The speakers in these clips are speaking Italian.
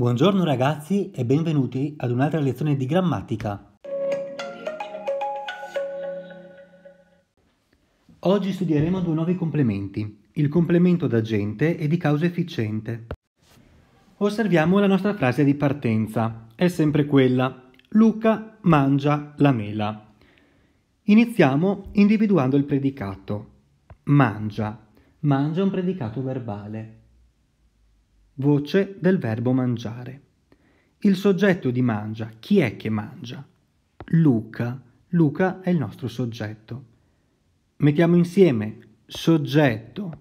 Buongiorno ragazzi e benvenuti ad un'altra lezione di grammatica. Oggi studieremo due nuovi complementi, il complemento d'agente e di causa efficiente. Osserviamo la nostra frase di partenza, è sempre quella Luca mangia la mela. Iniziamo individuando il predicato. Mangia. Mangia è un predicato verbale voce del verbo mangiare. Il soggetto di mangia, chi è che mangia? Luca. Luca è il nostro soggetto. Mettiamo insieme soggetto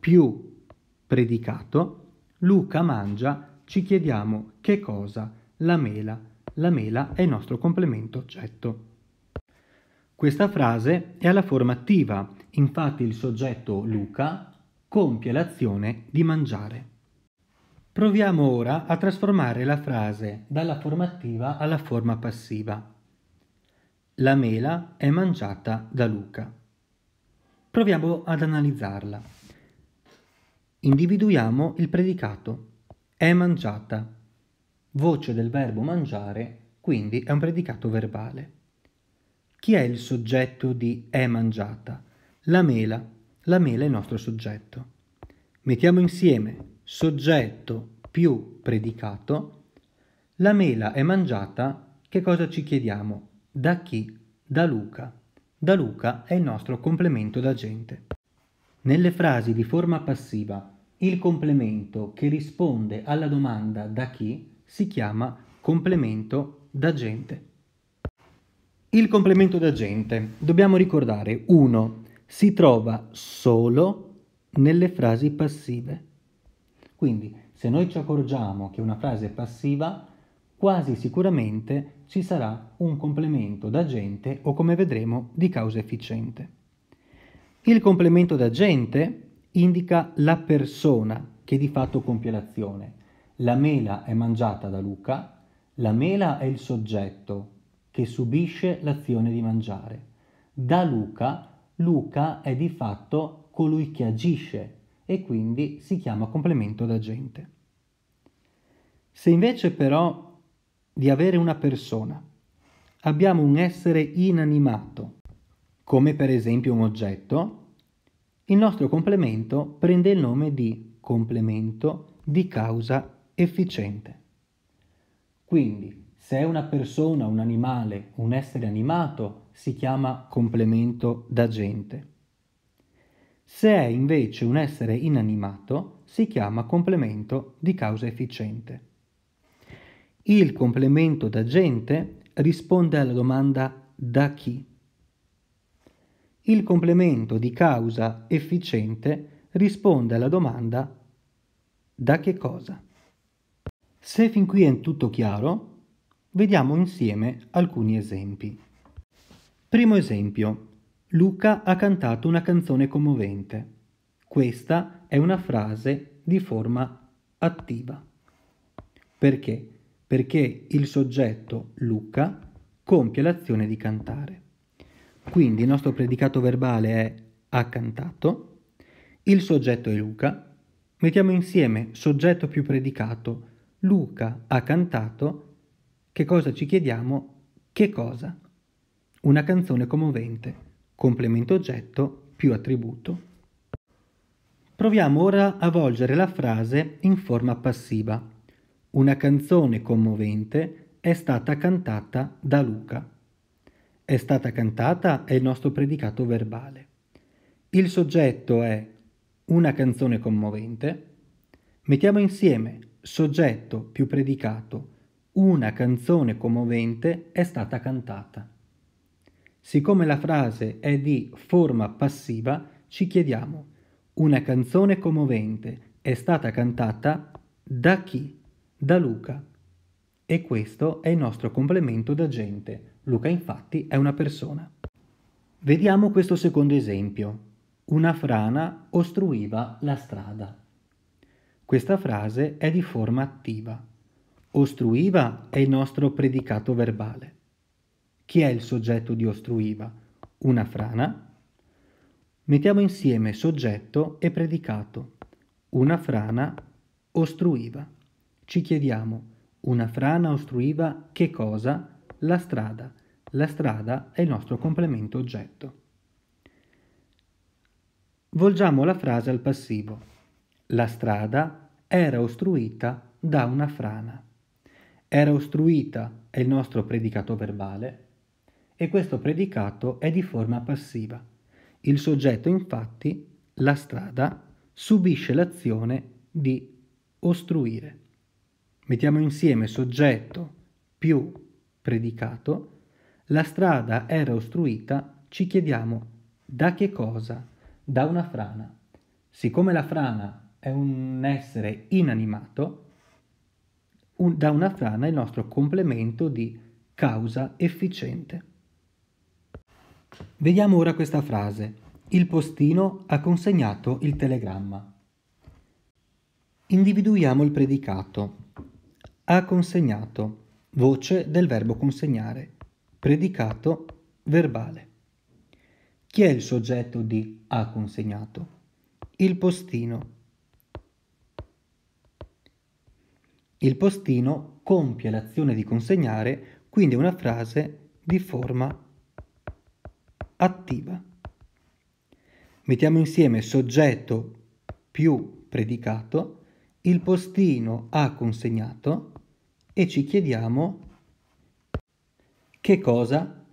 più predicato. Luca mangia, ci chiediamo che cosa? La mela. La mela è il nostro complemento oggetto. Questa frase è alla forma attiva, infatti il soggetto Luca compie l'azione di mangiare. Proviamo ora a trasformare la frase dalla forma attiva alla forma passiva. La mela è mangiata da Luca. Proviamo ad analizzarla. Individuiamo il predicato. È mangiata. Voce del verbo mangiare, quindi è un predicato verbale. Chi è il soggetto di è mangiata? La mela. La mela è il nostro soggetto. Mettiamo insieme soggetto più predicato, la mela è mangiata, che cosa ci chiediamo? Da chi? Da Luca. Da Luca è il nostro complemento d'agente. Nelle frasi di forma passiva, il complemento che risponde alla domanda da chi si chiama complemento d'agente. Il complemento d'agente, dobbiamo ricordare, 1. Si trova solo nelle frasi passive. Quindi se noi ci accorgiamo che una frase è passiva, quasi sicuramente ci sarà un complemento d'agente o come vedremo di causa efficiente. Il complemento d'agente indica la persona che di fatto compie l'azione. La mela è mangiata da Luca, la mela è il soggetto che subisce l'azione di mangiare. Da Luca, Luca è di fatto colui che agisce, e quindi si chiama complemento d'agente. Se invece però di avere una persona abbiamo un essere inanimato, come per esempio un oggetto, il nostro complemento prende il nome di complemento di causa efficiente. Quindi, se è una persona, un animale, un essere animato, si chiama complemento d'agente. Se è invece un essere inanimato, si chiama complemento di causa efficiente. Il complemento d'agente risponde alla domanda da chi. Il complemento di causa efficiente risponde alla domanda da che cosa. Se fin qui è tutto chiaro, vediamo insieme alcuni esempi. Primo esempio. Luca ha cantato una canzone commovente. Questa è una frase di forma attiva. Perché? Perché il soggetto Luca compie l'azione di cantare. Quindi il nostro predicato verbale è ha cantato, il soggetto è Luca, mettiamo insieme soggetto più predicato, Luca ha cantato, che cosa ci chiediamo? Che cosa? Una canzone commovente complemento oggetto più attributo. Proviamo ora a volgere la frase in forma passiva. Una canzone commovente è stata cantata da Luca. È stata cantata è il nostro predicato verbale. Il soggetto è una canzone commovente. Mettiamo insieme soggetto più predicato. Una canzone commovente è stata cantata. Siccome la frase è di forma passiva, ci chiediamo una canzone commovente è stata cantata da chi? Da Luca. E questo è il nostro complemento da gente. Luca infatti è una persona. Vediamo questo secondo esempio. Una frana ostruiva la strada. Questa frase è di forma attiva. Ostruiva è il nostro predicato verbale. Chi è il soggetto di ostruiva? Una frana. Mettiamo insieme soggetto e predicato. Una frana ostruiva. Ci chiediamo, una frana ostruiva che cosa? La strada. La strada è il nostro complemento oggetto. Volgiamo la frase al passivo. La strada era ostruita da una frana. Era ostruita è il nostro predicato verbale, e questo predicato è di forma passiva. Il soggetto infatti, la strada, subisce l'azione di ostruire. Mettiamo insieme soggetto più predicato, la strada era ostruita, ci chiediamo da che cosa? Da una frana. Siccome la frana è un essere inanimato, un, da una frana è il nostro complemento di causa efficiente. Vediamo ora questa frase. Il postino ha consegnato il telegramma. Individuiamo il predicato. Ha consegnato, voce del verbo consegnare, predicato verbale. Chi è il soggetto di ha consegnato? Il postino. Il postino compie l'azione di consegnare, quindi è una frase di forma attiva. Mettiamo insieme soggetto più predicato, il postino ha consegnato e ci chiediamo che cosa?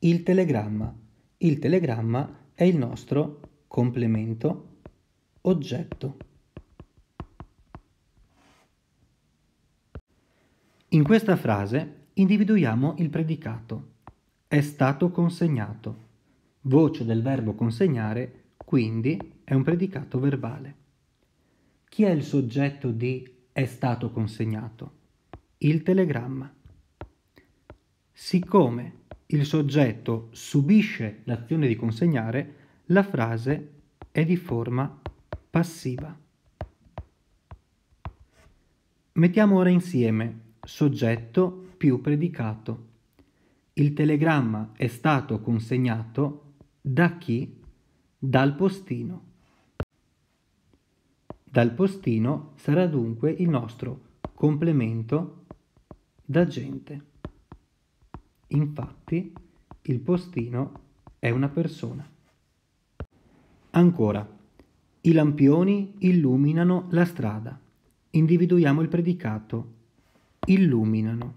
Il telegramma. Il telegramma è il nostro complemento oggetto. In questa frase individuiamo il predicato. È stato consegnato voce del verbo consegnare, quindi è un predicato verbale. Chi è il soggetto di è stato consegnato? Il telegramma. Siccome il soggetto subisce l'azione di consegnare, la frase è di forma passiva. Mettiamo ora insieme soggetto più predicato. Il telegramma è stato consegnato da chi? Dal postino. Dal postino sarà dunque il nostro complemento da gente. Infatti, il postino è una persona. Ancora, i lampioni illuminano la strada. Individuiamo il predicato. Illuminano.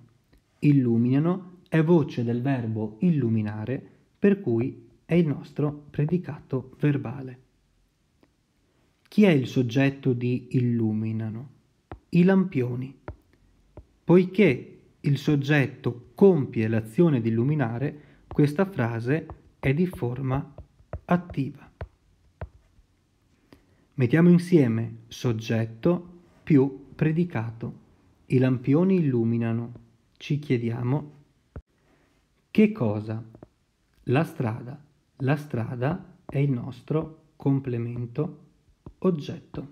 Illuminano è voce del verbo illuminare, per cui è il nostro predicato verbale. Chi è il soggetto di illuminano? I lampioni. Poiché il soggetto compie l'azione di illuminare, questa frase è di forma attiva. Mettiamo insieme soggetto più predicato. I lampioni illuminano. Ci chiediamo che cosa? La strada la strada è il nostro complemento oggetto.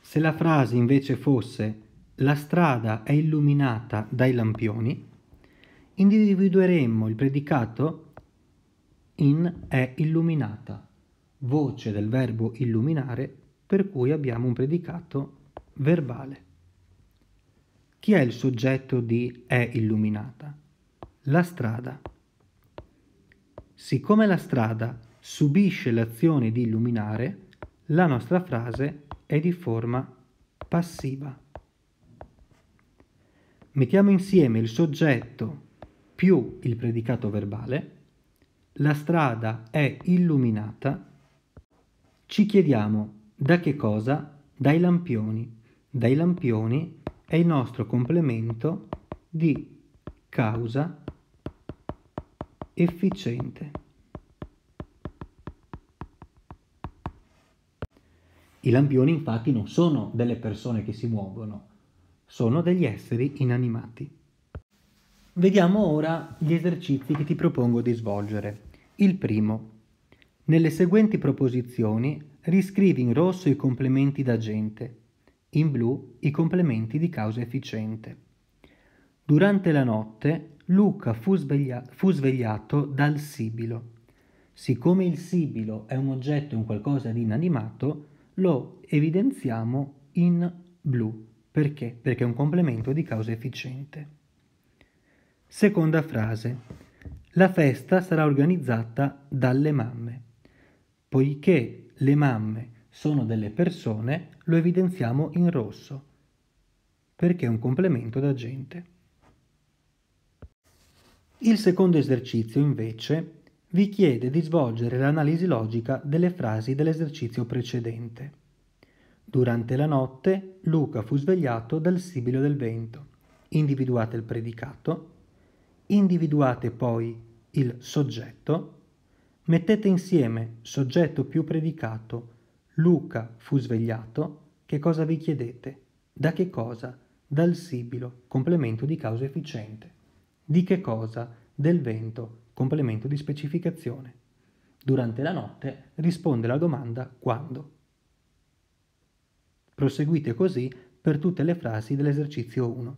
Se la frase invece fosse la strada è illuminata dai lampioni, individueremmo il predicato in è illuminata, voce del verbo illuminare, per cui abbiamo un predicato verbale. Chi è il soggetto di È illuminata? La strada. Siccome la strada subisce l'azione di illuminare, la nostra frase è di forma passiva. Mettiamo insieme il soggetto più il predicato verbale, la strada è illuminata, ci chiediamo da che cosa? Dai lampioni. Dai lampioni è il nostro complemento di causa efficiente. I lampioni infatti non sono delle persone che si muovono, sono degli esseri inanimati. Vediamo ora gli esercizi che ti propongo di svolgere. Il primo. Nelle seguenti proposizioni riscrivi in rosso i complementi d'agente in blu i complementi di causa efficiente. Durante la notte Luca fu, sveglia- fu svegliato dal sibilo. Siccome il sibilo è un oggetto, un qualcosa di inanimato, lo evidenziamo in blu. Perché? Perché è un complemento di causa efficiente. Seconda frase. La festa sarà organizzata dalle mamme, poiché le mamme sono delle persone lo evidenziamo in rosso perché è un complemento d'agente. Il secondo esercizio invece vi chiede di svolgere l'analisi logica delle frasi dell'esercizio precedente. Durante la notte Luca fu svegliato dal sibilo del vento. Individuate il predicato, individuate poi il soggetto, mettete insieme soggetto più predicato Luca fu svegliato. Che cosa vi chiedete? Da che cosa? Dal sibilo, complemento di causa efficiente. Di che cosa? Del vento, complemento di specificazione. Durante la notte risponde la domanda quando. Proseguite così per tutte le frasi dell'esercizio 1.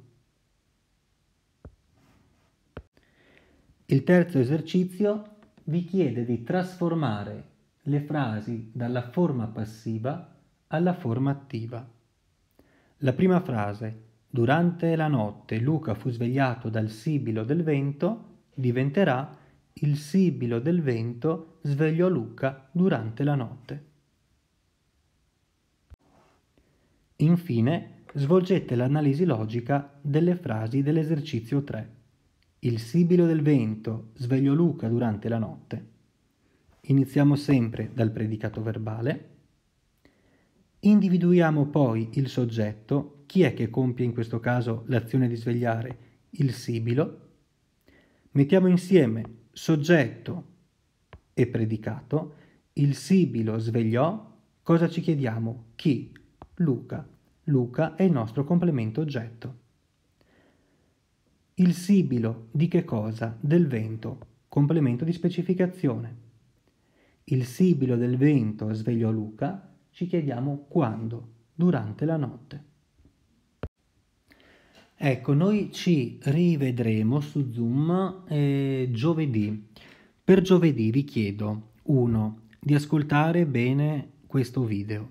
Il terzo esercizio vi chiede di trasformare le frasi dalla forma passiva alla forma attiva. La prima frase, durante la notte Luca fu svegliato dal sibilo del vento, diventerà il sibilo del vento svegliò Luca durante la notte. Infine, svolgete l'analisi logica delle frasi dell'esercizio 3. Il sibilo del vento svegliò Luca durante la notte. Iniziamo sempre dal predicato verbale, individuiamo poi il soggetto, chi è che compie in questo caso l'azione di svegliare, il sibilo, mettiamo insieme soggetto e predicato, il sibilo svegliò, cosa ci chiediamo? Chi? Luca. Luca è il nostro complemento oggetto. Il sibilo di che cosa? Del vento, complemento di specificazione. Il sibilo del vento svegliò Luca, ci chiediamo quando, durante la notte. Ecco, noi ci rivedremo su Zoom eh, giovedì. Per giovedì vi chiedo 1. di ascoltare bene questo video.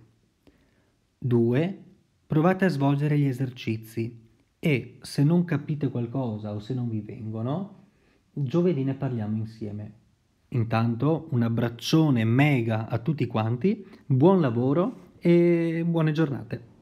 2. provate a svolgere gli esercizi e se non capite qualcosa o se non vi vengono, giovedì ne parliamo insieme. Intanto un abbraccione mega a tutti quanti, buon lavoro e buone giornate.